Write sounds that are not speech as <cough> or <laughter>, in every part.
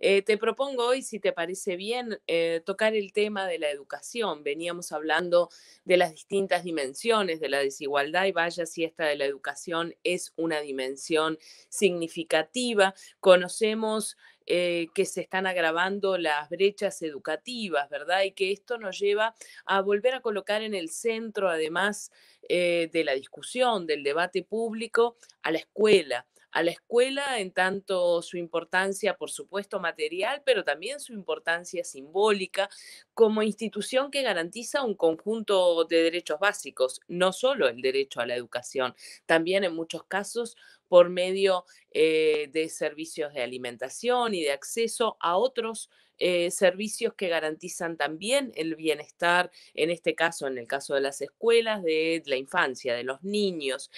Eh, te propongo hoy, si te parece bien, eh, tocar el tema de la educación. Veníamos hablando de las distintas dimensiones de la desigualdad y vaya si esta de la educación es una dimensión significativa. Conocemos eh, que se están agravando las brechas educativas, ¿verdad? Y que esto nos lleva a volver a colocar en el centro, además de la discusión, del debate público, a la escuela a la escuela en tanto su importancia, por supuesto, material, pero también su importancia simbólica como institución que garantiza un conjunto de derechos básicos, no solo el derecho a la educación, también en muchos casos por medio eh, de servicios de alimentación y de acceso a otros eh, servicios que garantizan también el bienestar, en este caso, en el caso de las escuelas, de la infancia, de los niños.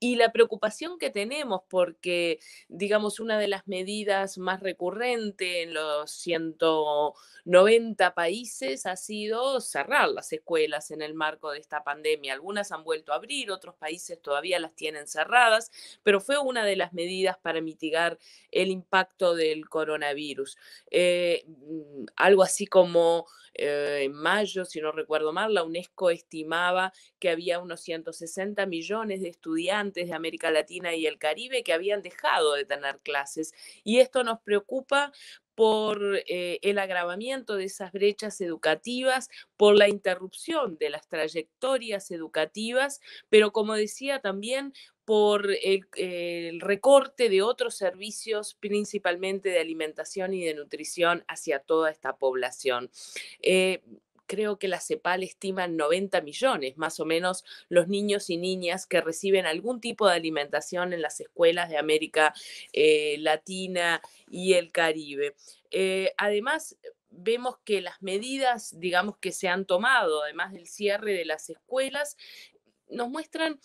Y la preocupación que tenemos, porque, digamos, una de las medidas más recurrentes en los 190 países ha sido cerrar las escuelas en el marco de esta pandemia. Algunas han vuelto a abrir, otros países todavía las tienen cerradas, pero fue una de las medidas para mitigar el impacto del coronavirus. Eh, Mm, algo así como eh, en mayo, si no recuerdo mal, la UNESCO estimaba que había unos 160 millones de estudiantes de América Latina y el Caribe que habían dejado de tener clases. Y esto nos preocupa por eh, el agravamiento de esas brechas educativas, por la interrupción de las trayectorias educativas, pero como decía también, por eh, el, recorte de otros servicios, principalmente de alimentación y de nutrición, hacia toda esta población. Eh, creo que la CEPAL estima 90 millones, más o menos, los niños y niñas que reciben algún tipo de alimentación en las escuelas de América eh, Latina y el Caribe. además, vemos que las medidas, digamos, que se han tomado, además del cierre de las escuelas, nos muestran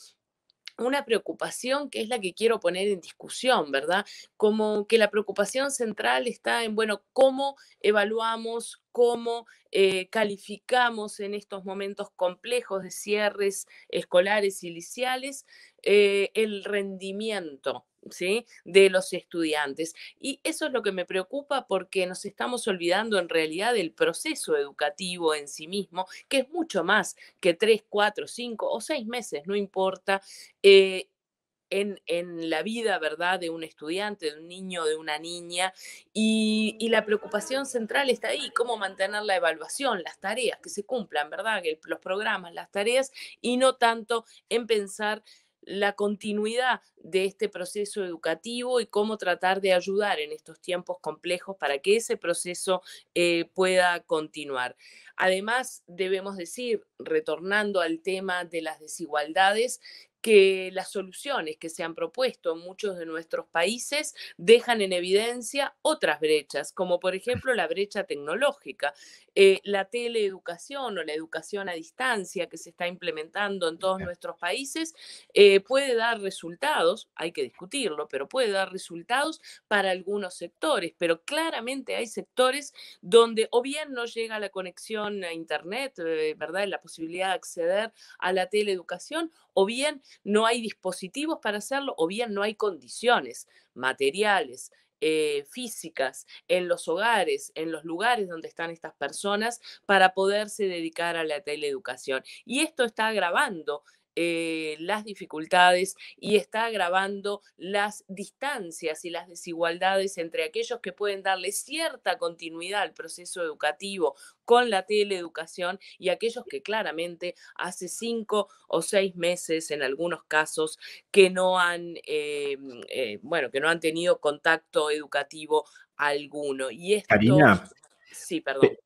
una preocupación que es la que quiero poner en discusión, ¿verdad? Como que la preocupación central está en, bueno, cómo evaluamos, cómo eh, calificamos en estos momentos complejos de cierres escolares y liciales eh, el rendimiento ¿sí? de los estudiantes. Y eso es lo que me preocupa porque nos estamos olvidando en realidad del proceso educativo en sí mismo, que es mucho más que tres, cuatro, cinco o seis meses, no importa. Eh, en, la vida, ¿verdad?, de un estudiante, de un niño, de una niña. Y, y, la preocupación central está ahí, cómo mantener la evaluación, las tareas que se cumplan, ¿verdad?, los programas, las tareas, y no tanto en pensar la continuidad de este proceso educativo y cómo tratar de ayudar en estos tiempos complejos para que ese proceso eh, pueda continuar. Además, debemos decir, retornando al tema de las desigualdades, que las soluciones que se han propuesto en muchos de nuestros países dejan en evidencia otras brechas, como por ejemplo la brecha tecnológica, eh, la teleeducación o la educación a distancia que se está implementando en todos nuestros países, eh, puede dar resultados, hay que discutirlo, pero puede dar resultados para algunos sectores, pero claramente hay sectores donde o bien no llega la conexión a Internet, eh, ¿verdad? La posibilidad de acceder a la teleeducación, o bien no hay dispositivos para hacerlo o bien no hay condiciones materiales, eh, físicas en los hogares, en los lugares donde están estas personas, para poderse dedicar a la teleeducación. Y esto está agravando eh, las dificultades y está agravando las distancias y las desigualdades entre aquellos que pueden darle cierta continuidad al proceso educativo con la teleeducación y aquellos que claramente hace cinco o seis meses en algunos casos que no han, eh, eh, bueno, que no han tenido contacto educativo alguno. Y esto...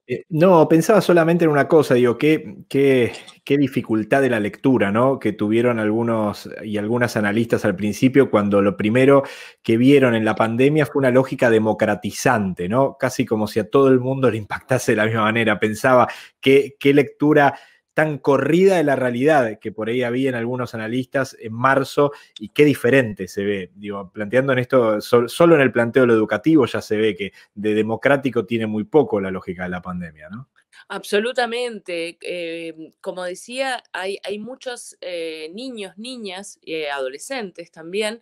Eh, no, pensaba solamente en una cosa, digo, qué, qué, qué, dificultad de la lectura, ¿no? Que tuvieron algunos y algunas analistas al principio cuando lo primero que vieron en la pandemia fue una lógica democratizante, ¿no? Casi como si a todo el mundo le impactase de la misma manera. Pensaba, qué, qué lectura tan corrida de la realidad que por ahí había en algunos analistas en marzo y qué diferente se ve. Digo, planteando en esto, solo en el planteo de lo educativo ya se ve que de democrático tiene muy poco la lógica de la pandemia, ¿no? Absolutamente. Em, como decía, hay, hay muchos eh, niños, niñas, eh, adolescentes también,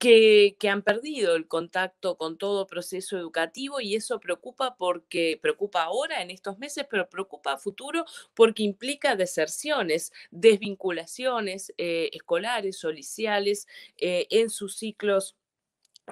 que, han perdido el contacto con todo proceso educativo y eso preocupa porque preocupa ahora en estos meses, pero preocupa a futuro porque implica deserciones, desvinculaciones eh, escolares soliciales eh, en sus ciclos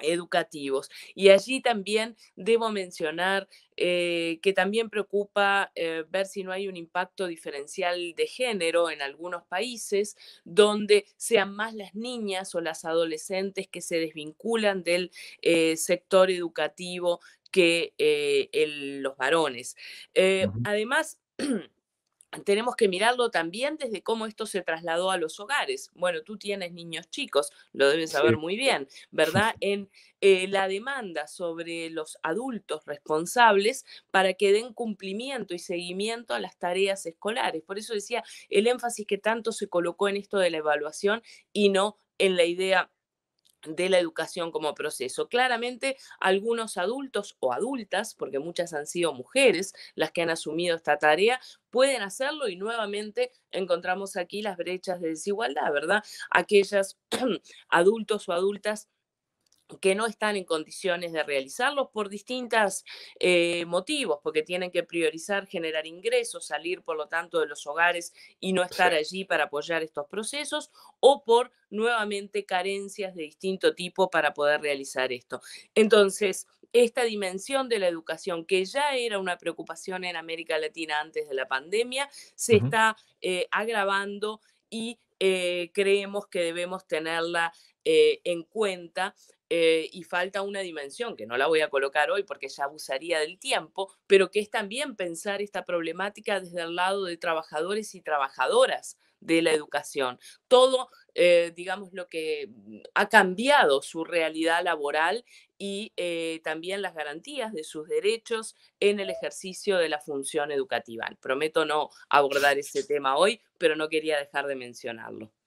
educativos. Y allí también debo mencionar eh, que también preocupa eh, ver si no hay un impacto diferencial de género en algunos países donde sean más las niñas o las adolescentes que se desvinculan del eh, sector educativo que los varones. además, <clears throat> tenemos que mirarlo también desde cómo esto se trasladó a los hogares. Bueno, tú tienes niños chicos, lo deben saber muy bien, ¿verdad? <laughs> En eh, la demanda sobre los adultos responsables para que den cumplimiento y seguimiento a las tareas escolares. Por eso decía el énfasis que tanto se colocó en esto de la evaluación y no en la idea de la educación como proceso. Claramente, algunos adultos o adultas, porque muchas han sido mujeres las que han asumido esta tarea, pueden hacerlo y nuevamente encontramos aquí las brechas de desigualdad, ¿verdad? Aquellas <clears throat> adultos o adultas que no están en condiciones de realizarlos por distintos eh, motivos, porque tienen que priorizar generar ingresos, salir por lo tanto de los hogares y no estar allí para apoyar estos procesos, o por nuevamente carencias de distinto tipo para poder realizar esto. Entonces, esta dimensión de la educación, que ya era una preocupación en América Latina antes de la pandemia, se está eh, agravando y eh, creemos que debemos tenerla en cuenta eh, y falta una dimensión que no la voy a colocar hoy porque ya abusaría del tiempo, pero que es también pensar esta problemática desde el lado de trabajadores y trabajadoras de la educación. Todo, eh, digamos, lo que mm, ha cambiado su realidad laboral y eh, también las garantías de sus derechos en el ejercicio de la función educativa. Prometo no abordar ese tema hoy, pero no quería dejar de mencionarlo.